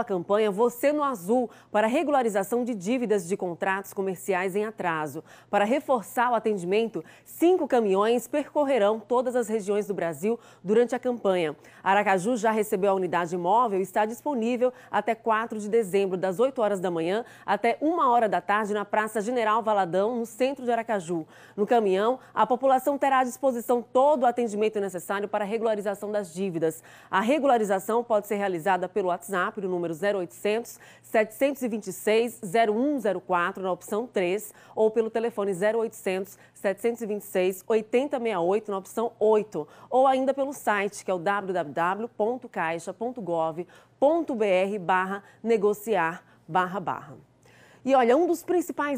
a campanha Você no Azul para regularização de dívidas de contratos comerciais em atraso. Para reforçar o atendimento, cinco caminhões percorrerão todas as regiões do Brasil durante a campanha. Aracaju já recebeu a unidade móvel e está disponível até 4 de dezembro, das 8 horas da manhã até 1 hora da tarde, na Praça General Valadão, no centro de Aracaju. No caminhão, a população terá à disposição todo o atendimento necessário para regularização das dívidas. A regularização pode ser realizada pelo WhatsApp, no número número 0800 726 0104 na opção 3 ou pelo telefone 0800 726 8068 na opção 8 ou ainda pelo site que é o www.caixa.gov.br barra negociar barra barra. E olha, um dos principais